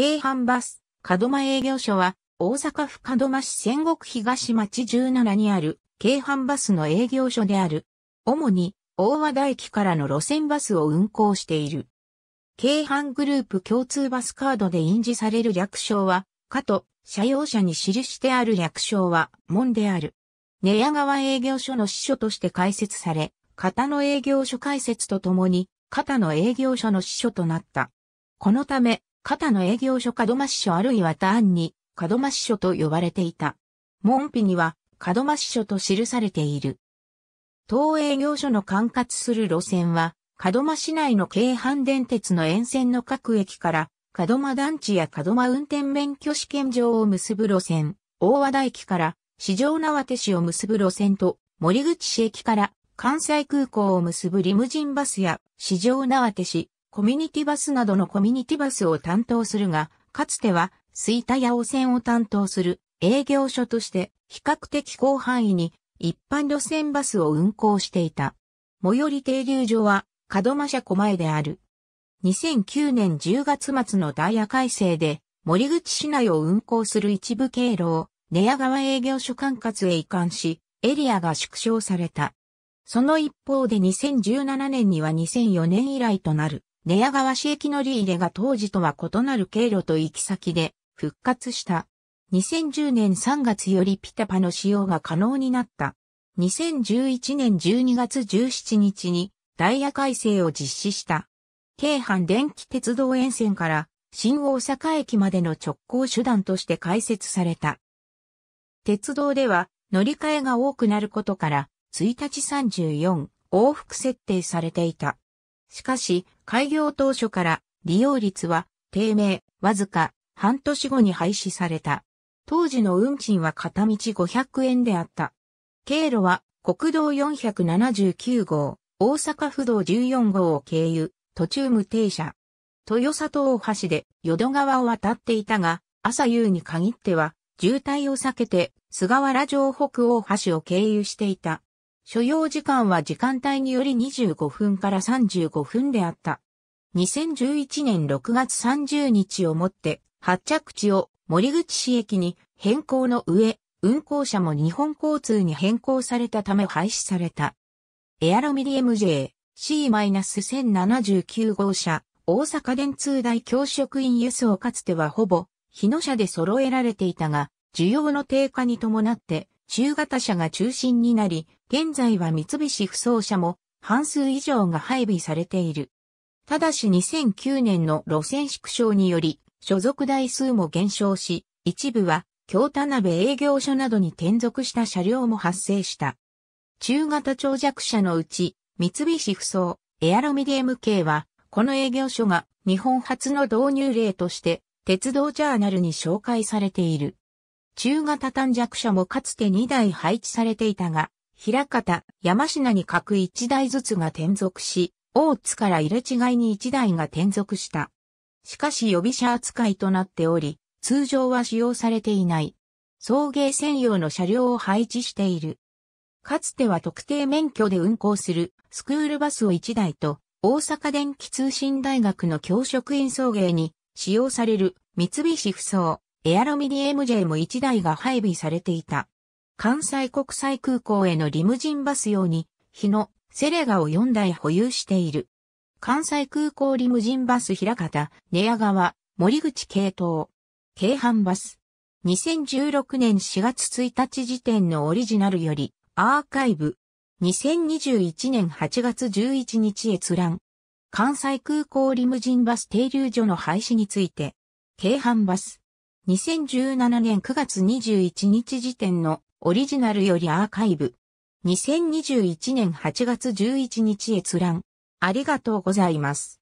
京阪バス、門間営業所は、大阪府門間市仙国東町17にある、京阪バスの営業所である。主に、大和田駅からの路線バスを運行している。京阪グループ共通バスカードで印字される略称は、かと、社用車に記してある略称は、門である。寝屋川営業所の支所として開設され、型の営業所開設とともに、型の営業所の支所となった。このため、肩の営業所門増所あるいはターンに門増所と呼ばれていた。門扉には門増所と記されている。当営業所の管轄する路線は、門増市内の京阪電鉄の沿線の各駅から、門間団地や門間運転免許試験場を結ぶ路線、大和田駅から、四条縄手市を結ぶ路線と、森口市駅から、関西空港を結ぶリムジンバスや、四条縄手市、コミュニティバスなどのコミュニティバスを担当するが、かつては、水田や汚染を担当する営業所として比較的広範囲に一般路線バスを運行していた。最寄り停留所は門真車小前である。2009年10月末のダイヤ改正で森口市内を運行する一部経路を寝屋川営業所管轄へ移管し、エリアが縮小された。その一方で2017年には2004年以来となる寝屋川市駅乗り入れが当時とは異なる経路と行き先で復活した。2010年3月よりピタパの使用が可能になった。2011年12月17日にダイヤ改正を実施した。京阪電気鉄道沿線から新大阪駅までの直行手段として開設された。鉄道では乗り換えが多くなることから1日34往復設定されていた。しかし、開業当初から利用率は低迷、わずか半年後に廃止された。当時の運賃は片道500円であった。経路は国道479号、大阪府道14号を経由、途中無停車。豊里大橋で淀川を渡っていたが、朝夕に限っては、渋滞を避けて、菅原城北大橋を経由していた。所要時間は時間帯により25分から35分であった。2011年6月30日をもって発着地を森口市駅に変更の上、運行者も日本交通に変更されたため廃止された。エアロミリ MJ C-1079 号車、大阪電通大教職員輸送かつてはほぼ日野車で揃えられていたが、需要の低下に伴って中型車が中心になり、現在は三菱不走車も半数以上が配備されている。ただし2009年の路線縮小により、所属台数も減少し、一部は京田辺営業所などに転属した車両も発生した。中型長弱車のうち、三菱不走、エアロミディ MK は、この営業所が日本初の導入例として、鉄道ジャーナルに紹介されている。中型短弱車もかつて2台配置されていたが、平方、山科に各1台ずつが転属し、大津から入れ違いに1台が転属した。しかし予備車扱いとなっており、通常は使用されていない。送迎専用の車両を配置している。かつては特定免許で運行するスクールバスを1台と、大阪電気通信大学の教職員送迎に使用される三菱不走エアロミニ MJ も1台が配備されていた。関西国際空港へのリムジンバス用に、日野、セレガを4台保有している。関西空港リムジンバス平方、寝屋川、森口系統、京阪バス。2016年4月1日時点のオリジナルより、アーカイブ。2021年8月11日閲覧。関西空港リムジンバス停留所の廃止について、京阪バス。2017年9月21日時点のオリジナルよりアーカイブ。2021年8月11日閲覧。ありがとうございます。